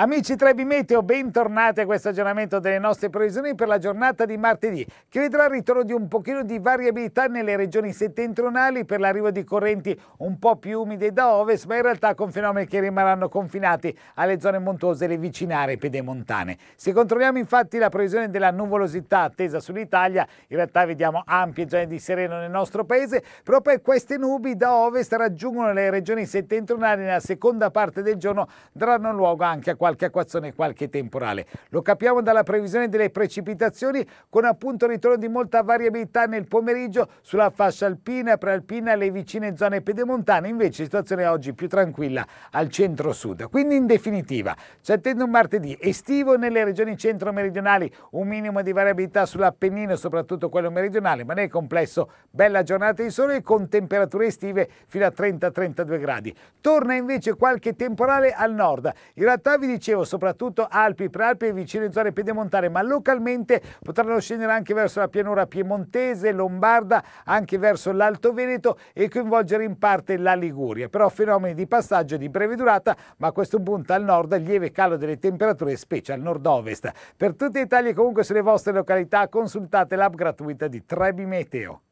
Amici Trebi Meteo, oh, bentornati a questo aggiornamento delle nostre previsioni per la giornata di martedì, che vedrà il ritorno di un pochino di variabilità nelle regioni settentrionali per l'arrivo di correnti un po' più umide da ovest, ma in realtà con fenomeni che rimarranno confinati alle zone montuose e le vicinare pedemontane. Se controlliamo infatti la previsione della nuvolosità attesa sull'Italia, in realtà vediamo ampie zone di sereno nel nostro paese, proprio queste nubi da ovest raggiungono le regioni settentrionali nella seconda parte del giorno, daranno luogo anche a qualche qualche acquazzone, qualche temporale. Lo capiamo dalla previsione delle precipitazioni con appunto il ritorno di molta variabilità nel pomeriggio sulla fascia alpina, prealpina, le vicine zone pedemontane, invece situazione oggi più tranquilla al centro-sud. Quindi in definitiva ci attende un martedì estivo nelle regioni centro-meridionali, un minimo di variabilità sull'Appennino, soprattutto quello meridionale, ma nel complesso bella giornata di sole con temperature estive fino a 30-32 gradi. Torna invece qualche temporale al nord. In realtà vi dicevo dicevo, soprattutto Alpi, Prealpi e vicine zone pedemontane, ma localmente potranno scendere anche verso la pianura piemontese, lombarda, anche verso l'Alto Veneto e coinvolgere in parte la Liguria. Però fenomeni di passaggio di breve durata, ma a questo punto al nord lieve calo delle temperature, specie al nord-ovest. Per tutti i tagli comunque sulle vostre località consultate l'app gratuita di Trebi Meteo.